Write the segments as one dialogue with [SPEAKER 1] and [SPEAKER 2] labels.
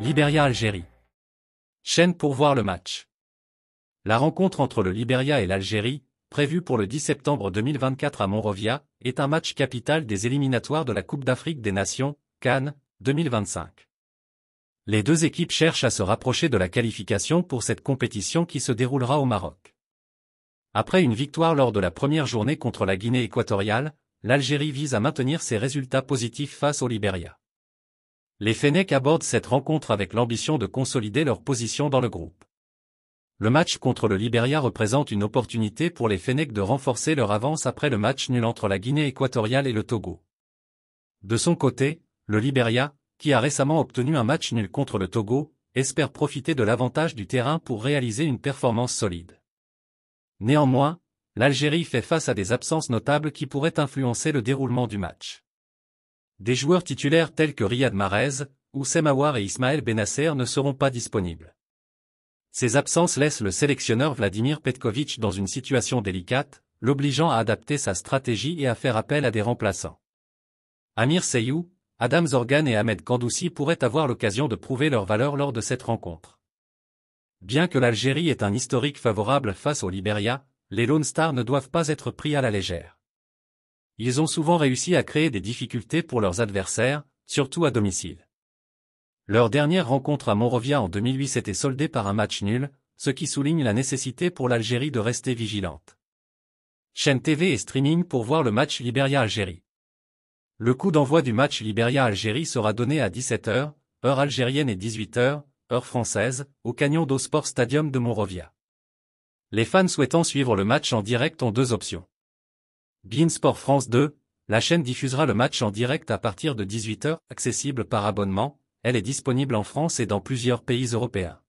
[SPEAKER 1] Libéria-Algérie. Chaîne pour voir le match. La rencontre entre le Libéria et l'Algérie, prévue pour le 10 septembre 2024 à Monrovia, est un match capital des éliminatoires de la Coupe d'Afrique des Nations, Cannes, 2025. Les deux équipes cherchent à se rapprocher de la qualification pour cette compétition qui se déroulera au Maroc. Après une victoire lors de la première journée contre la Guinée équatoriale, l'Algérie vise à maintenir ses résultats positifs face au Libéria. Les Fennecs abordent cette rencontre avec l'ambition de consolider leur position dans le groupe. Le match contre le Liberia représente une opportunité pour les Fennecs de renforcer leur avance après le match nul entre la Guinée équatoriale et le Togo. De son côté, le Liberia, qui a récemment obtenu un match nul contre le Togo, espère profiter de l'avantage du terrain pour réaliser une performance solide. Néanmoins, l'Algérie fait face à des absences notables qui pourraient influencer le déroulement du match. Des joueurs titulaires tels que Riyad Mahrez, Oussemawar et Ismaël Benasser ne seront pas disponibles. Ces absences laissent le sélectionneur Vladimir Petkovic dans une situation délicate, l'obligeant à adapter sa stratégie et à faire appel à des remplaçants. Amir Seyou, Adam Zorgan et Ahmed Kandoussi pourraient avoir l'occasion de prouver leur valeur lors de cette rencontre. Bien que l'Algérie ait un historique favorable face au Liberia, les Lone Stars ne doivent pas être pris à la légère. Ils ont souvent réussi à créer des difficultés pour leurs adversaires, surtout à domicile. Leur dernière rencontre à Monrovia en 2008 s'était soldée par un match nul, ce qui souligne la nécessité pour l'Algérie de rester vigilante. Chaîne TV et streaming pour voir le match Libéria-Algérie. Le coup d'envoi du match Libéria-Algérie sera donné à 17h, heure algérienne et 18h, heure française, au Canyon d'Osport Stadium de Monrovia. Les fans souhaitant suivre le match en direct ont deux options. Sport France 2, la chaîne diffusera le match en direct à partir de 18h, accessible par abonnement, elle est disponible en France et dans plusieurs pays européens.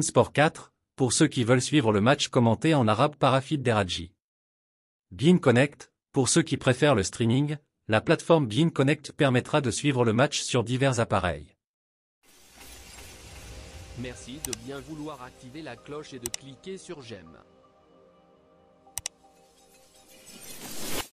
[SPEAKER 1] Sport 4, pour ceux qui veulent suivre le match commenté en arabe par Afid Deradji. Bean Connect, pour ceux qui préfèrent le streaming, la plateforme Bean Connect permettra de suivre le match sur divers appareils. Merci de bien vouloir activer la cloche et de cliquer sur j'aime.